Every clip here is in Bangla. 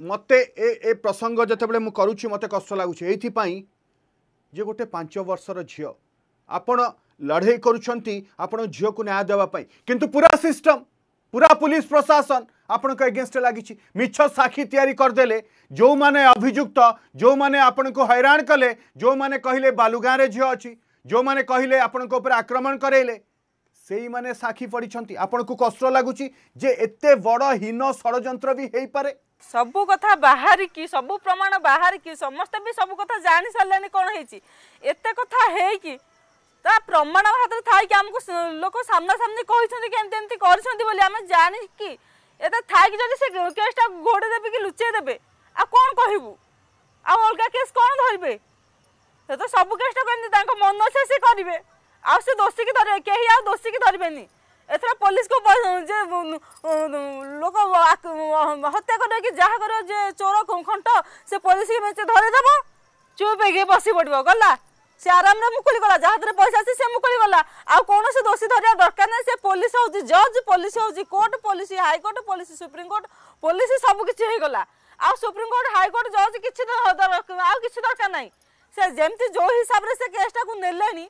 मत ए ए प्रसंग जोबले मु करूची कष्ट लागुची एथिपाई गोटे पांच वर्षर झी आप लड़े करूछंती आपण को न्याय देवाई पई किंतु पूरा सिस्टम पूरा पुलिस प्रशासन आपण को एगेस्ट लगी मिछ साखी तयारी कर जो माने अभिजुक्त जो मैंने आपण को हईराण कले जो मैंने कहले बालुगां रे झियो अछि जो मैंने कहले आपण आक्रमण कर সেইমানে সাক্ষী পড়িছন্তি আপনাকে কষ্ট লাগুচি যে এতে বড় হীন ষড়যন্ত্র বি হইপারে সবু কথা বাহারিকি সবু প্রমাণ বাহারিকি সমস্তে বি সবু কথা জানি সারলে কোণ হয়েছি এতে কথা হেকি তা প্রমাণ হাতের থাইকি আমাকে লোক সামনা সামনি কইছন্তি কি এমতি এমতি করছন্তি বলি আমি জানি কি এতে থাইকি যদি সে কেসটা ঘোড়ে দেবে কি লুচিয়ে দেবে আর কোন কহিবু আর অলগা কেস কোন ধরবে সে তো সবু কেসটা কেমতি তাঙ্ক মন আছে সে করিবে ଆଉ ସେ ଦୋଷୀକି ଧରିବେ କେହି ଆଉ ଦୋଷୀକି ଧରିବେନି ଏଥର ପୋଲିସକୁ ଯେ ଲୋକ ହତ୍ୟା କରିବ କି ଯାହା କରିବ ଯେ ଚୋର ଖଣ୍ଟ ସେ ପୋଲିସକୁ ମେଞ୍ଚେ ଧରିଦେବ ଚୁପ୍ ହେଇକି ବସି ପଡ଼ିବ ଗଲା ସେ ଆରାମରେ ମୁକୁଳି ଗଲା ଯାହା ପଇସା ଅଛି ସେ ମୁକୁଳି ଗଲା ଆଉ କୌଣସି ଦୋଷୀ ଧରିବା ଦରକାର ନାହିଁ ସେ ପୋଲିସ ହେଉଛି ଜଜ୍ ପୋଲିସ ହେଉଛି court police high court police supreme court police ସବୁ କିଛି ହେଇଗଲା ଆଉ ସୁପ୍ରିମକୋର୍ଟ ହାଇକୋର୍ଟ ଜଜ୍ କିଛି ଆଉ କିଛି ଦରକାର ନାହିଁ ସେ ଯେମିତି ଯେଉଁ ହିସାବରେ ସେ କେସ୍ଟାକୁ ନେଲେଣି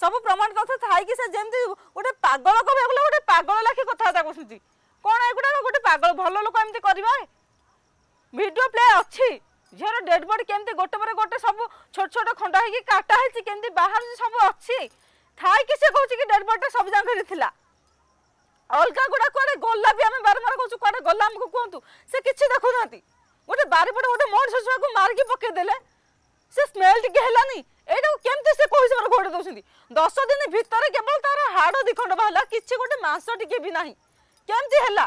ସବୁ ପ୍ରମାଣ କଥା ଥାଇକି ସେ ଯେମିତି ଗୋଟେ ପାଗଳ କହିବ ଏଗୁଡ଼ା ଗୋଟେ ପାଗଳ ଲାଖି କଥାବାର୍ତ୍ତା କରୁଛନ୍ତି କ'ଣ ଏଗୁଡ଼ା ଗୋଟେ ପାଗଳ ଭଲ ଲୋକ ଏମିତି କରିବେ ଭିଡ଼ିଓ ପ୍ଲେ ଅଛି ଝିଅର ଡେଡ୍ ବଡି କେମିତି ଗୋଟେ ପରେ ଗୋଟେ ସବୁ ଛୋଟ ଛୋଟ ଖଣ୍ଡ ହେଇକି କାଟା ହେଇଛି କେମିତି ବାହାରୁଛି ସବୁ ଅଛି ଥାଇକି ସେ କହୁଛି କି ଡେଡ୍ ବଡିଟା ସବୁ ଯାଙ୍କରେ ଥିଲା ଅଲଗା ଗୁଡ଼ା କୁଆଡ଼େ ଗଲା ବି ଆମେ ବାରମ୍ବାର କହୁଛୁ କୁଆଡ଼େ ଗଲା ଆମକୁ କୁହନ୍ତୁ ସେ କିଛି ଦେଖୁନାହାନ୍ତି ଗୋଟେ ବାରିପଟେ ଗୋଟେ ମଣିଷ ଛୁଆକୁ ମାରିକି ପକେଇଦେଲେ ସେ ସ୍ମେଲ୍ ଟିକେ ହେଲାନି ଏଇଟାକୁ କେମିତି ସେ କହି ସେମାନେ ଘୋଡ଼େଇ ଦେଉଛନ୍ତି দশ দিন ভিতরে কেবল তার হাড় দ্বিখণ্ড বাহারা কিছু গোটে মাংস টিকি বি না কেমতি হল